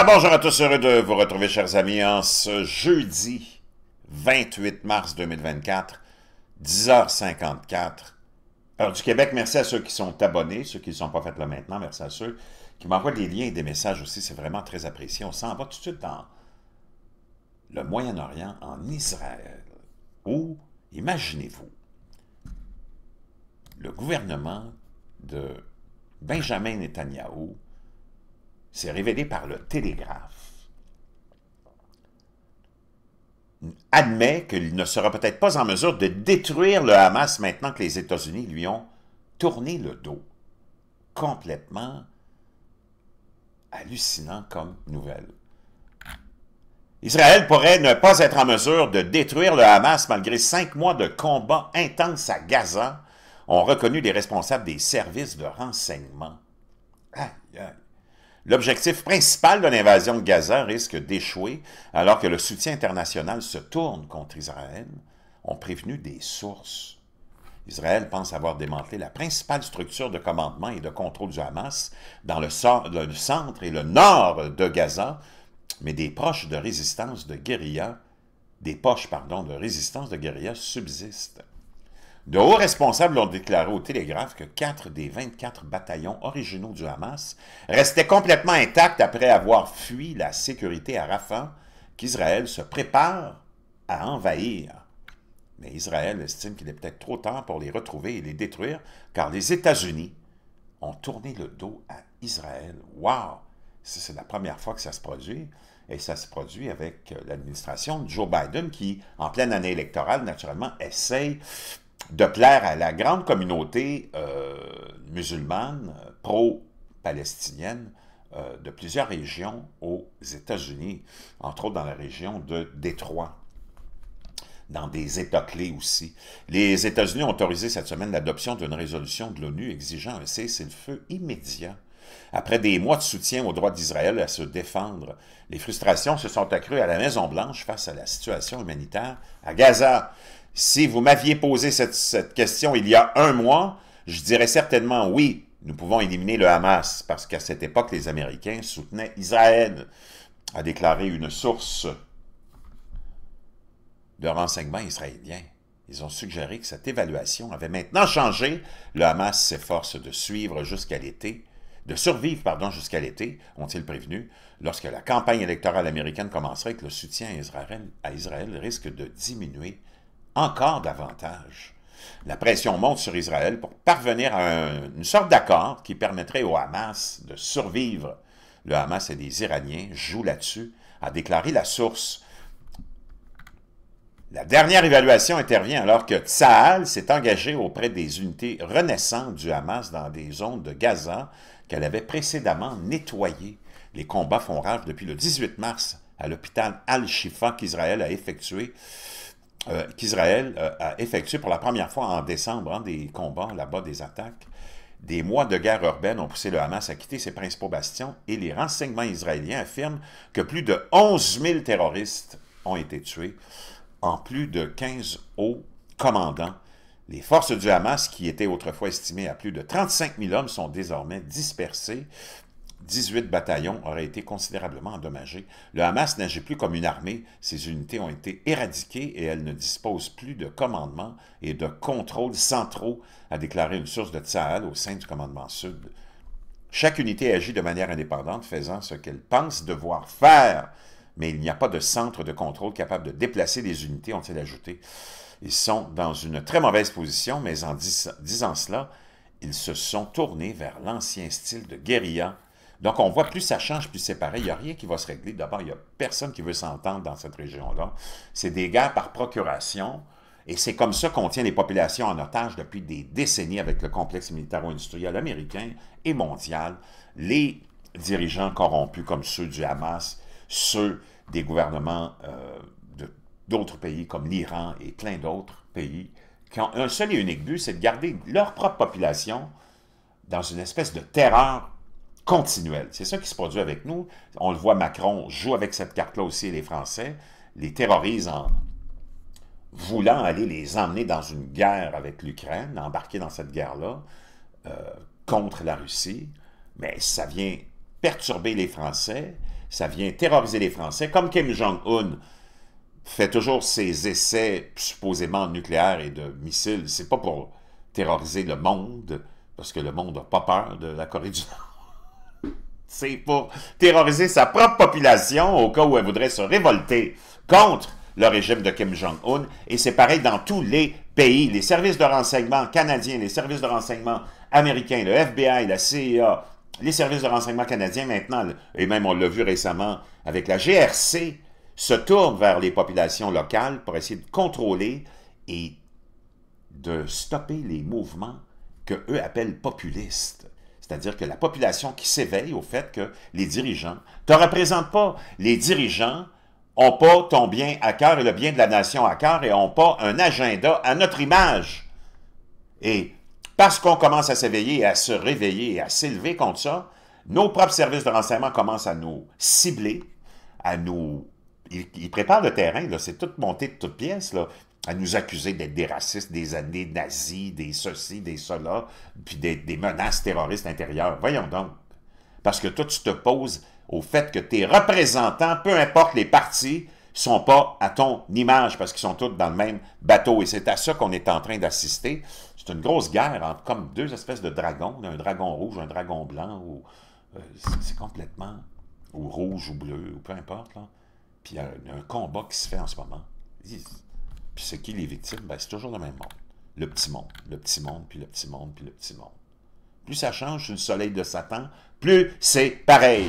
Ah, bonjour à tous, heureux de vous retrouver, chers amis, en ce jeudi 28 mars 2024, 10h54, heure du Québec. Merci à ceux qui sont abonnés, ceux qui ne sont pas faits là maintenant, merci à ceux qui m'envoient des liens et des messages aussi, c'est vraiment très apprécié. On s'en va tout de suite dans le Moyen-Orient, en Israël, où, imaginez-vous, le gouvernement de Benjamin Netanyahu. C'est révélé par le Télégraphe. Admet qu'il ne sera peut-être pas en mesure de détruire le Hamas maintenant que les États-Unis lui ont tourné le dos. Complètement hallucinant comme nouvelle. Israël pourrait ne pas être en mesure de détruire le Hamas malgré cinq mois de combats intenses à Gaza, ont reconnu les responsables des services de renseignement. Aïe, L'objectif principal de l'invasion de Gaza risque d'échouer alors que le soutien international se tourne contre Israël, ont prévenu des sources. Israël pense avoir démantelé la principale structure de commandement et de contrôle du Hamas dans le, centre et le nord de Gaza, mais des poches de résistance de guérilla, des poches pardon, de résistance de guérilla subsistent. De hauts responsables ont déclaré au Télégraphe que quatre des 24 bataillons originaux du Hamas restaient complètement intacts après avoir fui la sécurité à Rafah, qu'Israël se prépare à envahir. Mais Israël estime qu'il est peut-être trop tard pour les retrouver et les détruire, car les États-Unis ont tourné le dos à Israël. Wow! C'est la première fois que ça se produit, et ça se produit avec l'administration de Joe Biden, qui, en pleine année électorale, naturellement, essaye de plaire à la grande communauté euh, musulmane pro-palestinienne euh, de plusieurs régions aux États-Unis, entre autres dans la région de Détroit dans des États clés aussi. Les États-Unis ont autorisé cette semaine l'adoption d'une résolution de l'ONU exigeant un cessez-le-feu immédiat. Après des mois de soutien au droit d'Israël à se défendre, les frustrations se sont accrues à la Maison-Blanche face à la situation humanitaire à Gaza. Si vous m'aviez posé cette, question il y a un mois, je dirais certainement oui, nous pouvons éliminer le Hamas, parce qu'à cette époque, les Américains soutenaient Israël, a déclaré une source de renseignements israéliens. Ils ont suggéré que cette évaluation avait maintenant changé. Le Hamas s'efforce de suivre jusqu'à l'été, de survivre, pardon, jusqu'à l'été, ont-ils prévenu, lorsque la campagne électorale américaine commencerait que le soutien à Israël risque de diminuer encore davantage. La pression monte sur Israël pour parvenir à une sorte d'accord qui permettrait au Hamas de survivre. Le Hamas et des Iraniens jouent là-dessus, a déclaré la source. La dernière évaluation intervient alors que Tsahal s'est engagé auprès des unités renaissantes du Hamas dans des zones de Gaza qu'elle avait précédemment nettoyées. Les combats font rage depuis le 18 mars à l'hôpital Al-Shifa qu'Israël a effectué euh, qu'Israël euh, a effectué pour la première fois en décembre hein, des combats là-bas, des attaques. Des mois de guerre urbaine ont poussé le Hamas à quitter ses principaux bastions et les renseignements israéliens affirment que plus de 11 000 terroristes ont été tués, en plus de 15 hauts commandants. Les forces du Hamas, qui étaient autrefois estimées à plus de 35 000 hommes, sont désormais dispersées 18 bataillons auraient été considérablement endommagés. Le Hamas n'agit plus comme une armée, ses unités ont été éradiquées et elles ne disposent plus de commandement et de contrôle centraux, a déclaré une source de Tsahal au sein du commandement sud. Chaque unité agit de manière indépendante, faisant ce qu'elle pense devoir faire, mais il n'y a pas de centre de contrôle capable de déplacer les unités, ont-ils ajouté. Ils sont dans une très mauvaise position, mais en disant cela, ils se sont tournés vers l'ancien style de guérilla donc, on voit plus ça change, plus c'est pareil. Il n'y a rien qui va se régler. D'abord, il n'y a personne qui veut s'entendre dans cette région-là. C'est des guerres par procuration. Et c'est comme ça qu'on tient les populations en otage depuis des décennies avec le complexe militaro-industriel américain et mondial. Les dirigeants corrompus comme ceux du Hamas, ceux des gouvernements euh, d'autres pays comme l'Iran et plein d'autres pays, qui ont un seul et unique but, c'est de garder leur propre population dans une espèce de terreur continuel, C'est ça qui se produit avec nous. On le voit, Macron joue avec cette carte-là aussi, les Français, les terrorise en voulant aller les emmener dans une guerre avec l'Ukraine, embarquer dans cette guerre-là euh, contre la Russie. Mais ça vient perturber les Français, ça vient terroriser les Français, comme Kim Jong-un fait toujours ses essais supposément nucléaires et de missiles, c'est pas pour terroriser le monde, parce que le monde n'a pas peur de la Corée du Nord. C'est pour terroriser sa propre population au cas où elle voudrait se révolter contre le régime de Kim Jong-un. Et c'est pareil dans tous les pays. Les services de renseignement canadiens, les services de renseignement américains, le FBI, la CIA, les services de renseignement canadiens maintenant, et même on l'a vu récemment avec la GRC, se tournent vers les populations locales pour essayer de contrôler et de stopper les mouvements que eux appellent populistes. C'est-à-dire que la population qui s'éveille au fait que les dirigeants ne te représentent pas. Les dirigeants n'ont pas ton bien à cœur et le bien de la nation à cœur et n'ont pas un agenda à notre image. Et parce qu'on commence à s'éveiller, à se réveiller, et à s'élever contre ça, nos propres services de renseignement commencent à nous cibler, à nous... Ils, préparent le terrain, c'est toute montée de toutes pièces. Là à nous accuser d'être des racistes, des, années nazis, des ceci, des cela, puis des, menaces terroristes intérieures. Voyons donc. Parce que toi, tu te poses au fait que tes représentants, peu importe les partis, sont pas à ton image parce qu'ils sont tous dans le même bateau. Et c'est à ça qu'on est en train d'assister. C'est une grosse guerre entre comme deux espèces de dragons, un dragon rouge, un dragon blanc, ou euh, c'est complètement, ou rouge ou bleu, ou peu importe. Là. Puis il y a un combat qui se fait en ce moment c'est qui les victimes? Ben, c'est toujours le même monde. Le petit monde, le petit monde, puis le petit monde, puis le petit monde. Plus ça change sur le soleil de Satan, plus c'est pareil.